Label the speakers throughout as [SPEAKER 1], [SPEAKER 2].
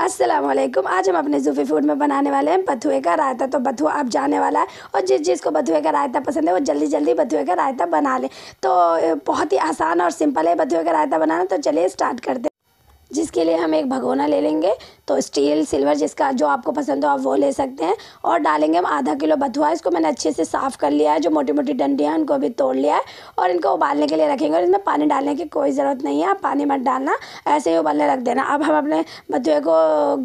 [SPEAKER 1] असलम आज हम अपने जूफी फूड में बनाने वाले हैं बथुए का रायता तो बथुआ अब जाने वाला है और जिस जिसको बथुए का रायता पसंद है वो जल्दी जल्दी बथुए का रायता बना लें तो बहुत ही आसान और सिंपल है बथुए का रायता बनाना तो चलिए स्टार्ट करते हैं जिसके लिए हम एक भगोना ले लेंगे तो स्टील सिल्वर जिसका जो आपको पसंद हो आप वो ले सकते हैं और डालेंगे हम आधा किलो बथुआ इसको मैंने अच्छे से साफ़ कर लिया है जो मोटी मोटी डंडियाँ उनको भी तोड़ लिया है और इनको उबालने के लिए रखेंगे और इसमें पानी डालने की कोई ज़रूरत नहीं है आप पानी मत डालना ऐसे ही उबालने रख देना अब हम अपने बथुए को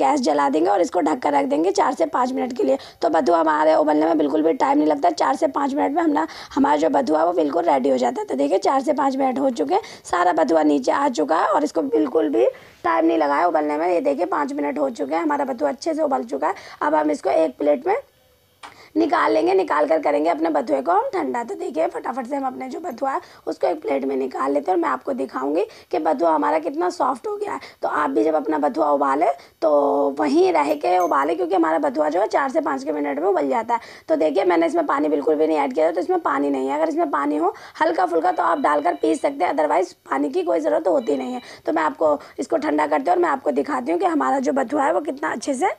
[SPEAKER 1] गैस जला देंगे और इसको ढक कर रख देंगे चार से पाँच मिनट के लिए तो बथुआ हमारे उबलने में बिल्कुल भी टाइम नहीं लगता चार से पाँच मिनट में हमारा हमारा जो बथुआ वो बिल्कुल रेडी हो जाता है तो देखिए चार से पाँच मिनट हो चुके हैं सारा बथुआ नीचे आ चुका है और इसको बिल्कुल भी टाइम नहीं लगाया उबलने में ये देखिए पाँच मिनट हो चुके हैं हमारा बत्तू अच्छे से उबल चुका है अब हम इसको एक प्लेट में निकाल लेंगे निकाल कर करेंगे अपने बथुए को हम ठंडा तो देखिए फटाफट से हम अपने जो बथुआ है उसको एक प्लेट में निकाल लेते हैं और मैं आपको दिखाऊंगी कि बथुआ हमारा कितना सॉफ्ट हो गया है तो आप भी जब अपना बथुआ उबाले तो वहीं रह के उबाले क्योंकि हमारा बथुआ जो है चार से पाँच के मिनट में उबल जाता है तो देखिए मैंने इसमें पानी बिल्कुल भी नहीं ऐड किया तो इसमें पानी नहीं है अगर इसमें पानी हो हल्का फुल्का तो आप डालकर पीस सकते हैं अदरवाइज़ पानी की कोई ज़रूरत होती नहीं है तो मैं आपको इसको ठंडा करती हूँ और मैं आपको दिखाती हूँ कि हमारा जो बथुआ है वो कितना अच्छे से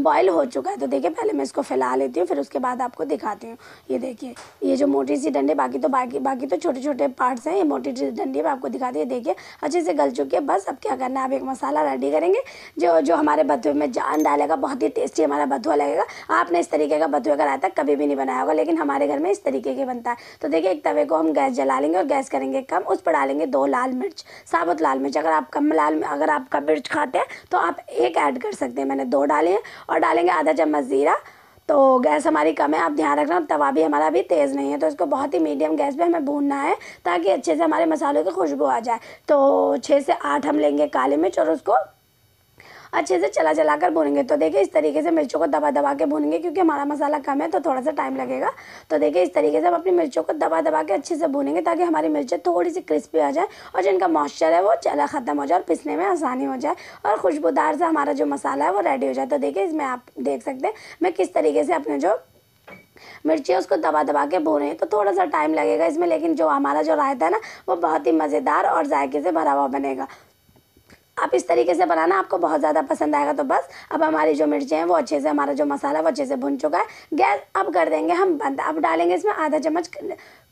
[SPEAKER 1] बॉयल हो चुका है तो देखिए पहले मैं इसको फैला लेती हूँ फिर उसके बाद आपको दिखाती हूँ ये देखिए ये जो मोटी सी डंडी बाकी तो बाकी बाकी तो छोटे छोटे पार्ट्स हैं ये मोटी सी डंडी आपको दिखाती दी देखिए अच्छे से गल चुकी है बस अब क्या करना है आप एक मसाला रेडी करेंगे जो जो हमारे बथुए में जान डालेगा बहुत ही टेस्टी हमारा बथुआ लगेगा आपने इस तरीके का बथुआ का रायता कभी भी नहीं बनाया होगा लेकिन हमारे घर में इस तरीके के बनता है तो देखिए एक तवे को हम गैस जला लेंगे और गैस करेंगे कम उस पर डालेंगे दो लाल मिर्च साबुत लाल मिर्च अगर आप कम लाल अगर आप का मिर्च खाते हैं तो आप एक ऐड कर सकते हैं मैंने दो डाले हैं और डालेंगे आधा चम्मच ज़ीरा तो गैस हमारी कम है आप ध्यान रखना तवा भी हमारा भी तेज़ नहीं है तो इसको बहुत ही मीडियम गैस पे हमें भूनना है ताकि अच्छे से हमारे मसालों की खुशबू आ जाए तो छः से आठ हम लेंगे काली मिर्च और उसको अच्छे से चला चला कर भूनेंगे तो देखिए इस तरीके से मिर्चों को दबा दबा के भूनेंगे क्योंकि हमारा मसाला कम है तो थोड़ा सा टाइम लगेगा तो देखिए इस तरीके से हम अपनी मिर्चों को दबा दबा के अच्छे से भूनेंगे ताकि हमारी मिर्चें थोड़ी सी क्रिस्पी आ जाए और जिनका मॉइस्चर है वो चला ख़त्म हो जाए और पिसने में आसानी हो जाए और खुशबूदार सा हमारा जो मसाला है वो रेडी हो जाए तो देखिए इसमें आप देख सकते हैं मैं किस तरीके से अपने जो मिर्ची उसको दबा दबा के भूने तो थोड़ा सा टाइम लगेगा इसमें लेकिन जो हमारा जो रायता है ना वो बहुत ही मज़ेदार और जायके से भरा हुआ बनेगा आप इस तरीके से बनाना आपको बहुत ज़्यादा पसंद आएगा तो बस अब हमारी जो मिर्चें हैं वो अच्छे से हमारा जो मसाला वो अच्छे से भुन चुका है गैस अब कर देंगे हम बंद अब डालेंगे इसमें आधा चम्मच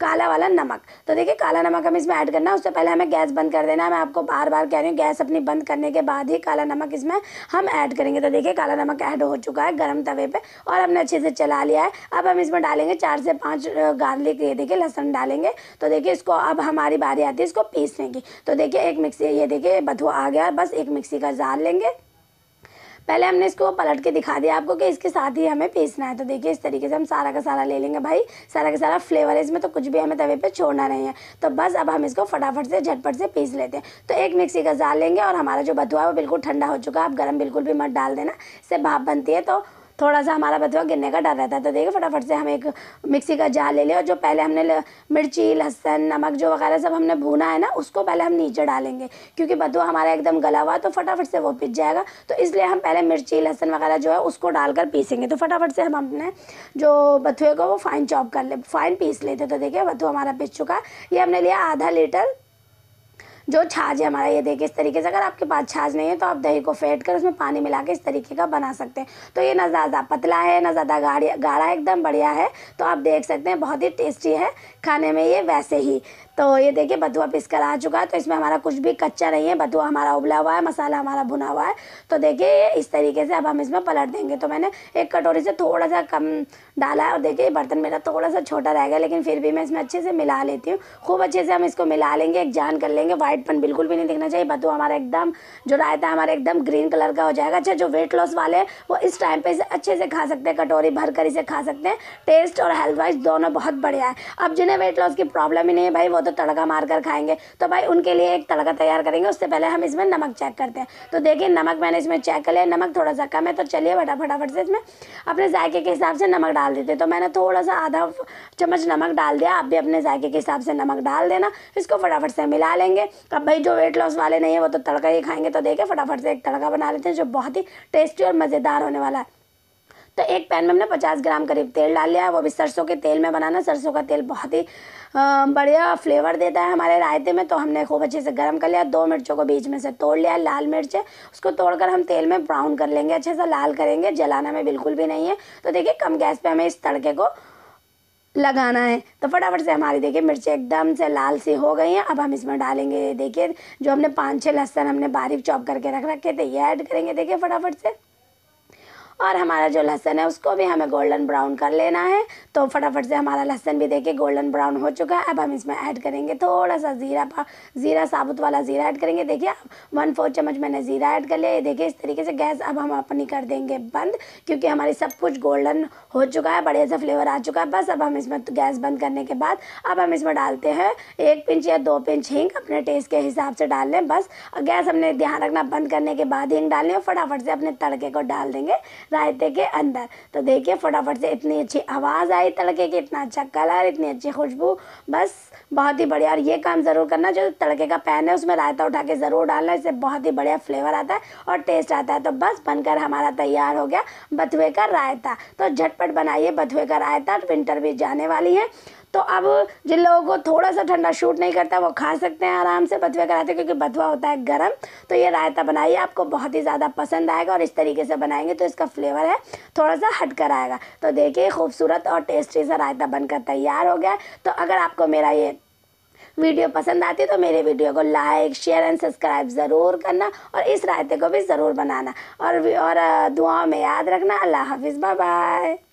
[SPEAKER 1] काला वाला नमक तो देखिए काला नमक हम इसमें ऐड करना है उससे पहले हमें गैस बंद कर देना है मैं आपको बार बार कह रही हूँ गैस अपनी बंद करने के बाद ही काला नमक इसमें हम ऐड करेंगे तो देखिए काला नमक ऐड हो चुका है गर्म तवे पे और हमने अच्छे से चला लिया है अब हम इसमें डालेंगे चार से पाँच गार्लिक ये देखिए लहसुन डालेंगे तो देखिए इसको अब हमारी बारी आती है इसको पीसने की तो देखिए एक मिक्सी ये देखिए बथुआ आ गया बस एक मिक्सी का जार लेंगे पहले हमने इसको पलट के दिखा दिया आपको कि इसके साथ ही हमें पीसना है तो देखिए इस तरीके से हम सारा का सारा ले लेंगे भाई सारा का सारा फ्लेवर है इसमें तो कुछ भी हमें तवे पर छोड़ना नहीं है तो बस अब हम इसको फटाफट से झटपट से पीस लेते हैं तो एक मिक्सी का जाल लेंगे और हमारा जो बथुआ है वो बिल्कुल ठंडा हो चुका है आप गर्म बिल्कुल भी मत डाल देना इससे भाप बनती है तो थोड़ा सा हमारा बथुआ गिरने का डर रहता है तो देखिए फटाफट से हम एक मिक्सी का जार ले लिया और जो पहले हमने मिर्ची लहसन नमक जो वगैरह सब हमने भूना है ना उसको पहले हम नीचे डालेंगे क्योंकि बथुआ हमारा एकदम गला हुआ है तो फटाफट से वो पिस जाएगा तो इसलिए हम पहले मिर्ची लहसन वगैरह जो है उसको डालकर पीसेंगे तो फटाफट से हम अपने जो बथुए को वो फाइन चॉप कर ले फाइन पीस लेते तो देखिए बथुआ हमारा पिस चुका है ये हमने लिया आधा लीटर जो छाछ है हमारा ये देखिए इस तरीके से अगर आपके पास छाछ नहीं है तो आप दही को फेंट कर उसमें पानी मिला के इस तरीके का बना सकते हैं तो ये ना ज़्यादा पतला है ना ज़्यादा गाढ़ा एकदम बढ़िया है तो आप देख सकते हैं बहुत ही टेस्टी है खाने में ये वैसे ही तो ये देखिए बथुआ पीस कर आ चुका है तो इसमें हमारा कुछ भी कच्चा नहीं है बथुआ हमारा उबला हुआ है मसाला हमारा भुना हुआ है तो देखिए इस तरीके से अब हम इसमें पलट देंगे तो मैंने एक कटोरी से थोड़ा सा कम डाला है और देखिए ये बर्तन मेरा थोड़ा सा छोटा रह गया लेकिन फिर भी मैं इसमें अच्छे से मिला लेती हूँ खूब अच्छे से हम इसको मिला लेंगे एक जान कर लेंगे वाइटपन बिल्कुल भी नहीं दिखना चाहिए बथुआ हमारा एकदम जो रायता हमारा एकदम ग्रीन कलर का हो जाएगा अच्छा जो वेट लॉस वाले हैं वो इस टाइम पर इसे अच्छे से खा सकते हैं कटोरी भर कर इसे खा सकते हैं टेस्ट और हेल्थ वाइज दोनों बहुत बढ़िया है अब जिन्हें वेट लॉस की प्रॉब्लम ही नहीं है भाई वो तो तो तड़का मार कर खाएंगे तो भाई उनके लिए एक तड़का तैयार करेंगे उससे पहले हम इसमें नमक चेक करते हैं तो देखिए नमक मैंने इसमें चेक कर लिया नमक थोड़ा सा कम है तो चलिए बटा फटाफट से इसमें अपने जायके के हिसाब से नमक डाल देते तो मैंने थोड़ा सा आधा चम्मच नमक डाल दिया आप भी अपने जायके के हिसाब से नमक डाल देना इसको फटाफट से मिला लेंगे अब भाई जो वेट लॉस वाले नहीं है वो तो तड़का ही खाएंगे तो देखिए फटाफट से एक तड़का बना लेते हैं जो बहुत ही टेस्टी और मज़ेदार होने वाला है तो एक पैन में हमने पचास ग्राम करीब तेल डाल लिया है वो भी सरसों के तेल में बनाना सरसों का तेल बहुत ही बढ़िया फ्लेवर देता है हमारे रायते में तो हमने खूब अच्छे से गर्म कर लिया दो मिर्चों को बीच में से तोड़ लिया लाल मिर्च है उसको तोड़कर हम तेल में ब्राउन कर लेंगे अच्छे से लाल करेंगे जलाना में बिल्कुल भी नहीं है तो देखिए कम गैस पर हमें इस तड़के को लगाना है तो फटाफट से हमारी देखिए मिर्ची एकदम से लाल सी हो गई हैं अब हम इसमें डालेंगे देखिए जो हमने पाँच छः लहसन हमने बारीक चॉप करके रख रखे थे ये ऐड करेंगे देखिए फटाफट से और हमारा जो लहसन है उसको भी हमें गोल्डन ब्राउन कर लेना है तो फटाफट से हमारा लहसन भी देखिए गोल्डन ब्राउन हो चुका है अब हम इसमें ऐड करेंगे थोड़ा सा ज़ीरा ज़ीरा साबुत वाला ज़ीरा ऐड करेंगे देखिए अब वन फोर चम्मच मैंने ज़ीरा ऐड कर लिया ये देखिए इस तरीके से गैस अब हम अपनी कर देंगे बंद क्योंकि हमारी सब कुछ गोल्डन हो चुका है बढ़िया सा फ्लेवर आ चुका है बस अब हम इसमें गैस बंद करने के बाद अब हम इसमें डालते हैं एक पिंच या दो पिंच हिंग अपने टेस्ट के हिसाब से डाल लें बस गैस हमने ध्यान रखना बंद करने के बाद हिंग डालें और फटाफट से अपने तड़के को डाल देंगे रायते के अंदर तो देखिए फटाफट से इतनी अच्छी आवाज़ आई तड़के की इतना अच्छा कलर इतनी अच्छी खुशबू बस बहुत ही बढ़िया और ये काम ज़रूर करना जो तड़के का पैन है उसमें रायता उठा के ज़रूर डालना इससे बहुत ही बढ़िया फ्लेवर आता है और टेस्ट आता है तो बस बनकर हमारा तैयार हो गया बथुए का रायता तो झटपट बनाइए बथुए का रायता विंटर भी जाने वाली है तो अब जिन लोगों को थोड़ा सा ठंडा शूट नहीं करता वो खा सकते हैं आराम से बथुए कराते हैं क्योंकि बथुआ होता है गर्म तो ये रायता बनाइए आपको बहुत ही ज़्यादा पसंद आएगा और इस तरीके से बनाएंगे तो इसका फ्लेवर है थोड़ा सा हट कर आएगा तो देखिए खूबसूरत और टेस्टी सा रायता बनकर तैयार हो गया तो अगर आपको मेरा ये वीडियो पसंद आती है तो मेरे वीडियो को लाइक शेयर एंड सब्सक्राइब ज़रूर करना और इस रायते को भी ज़रूर बनाना और और दुआओं में याद रखना अल्लाह हाफिज़ बाय बाय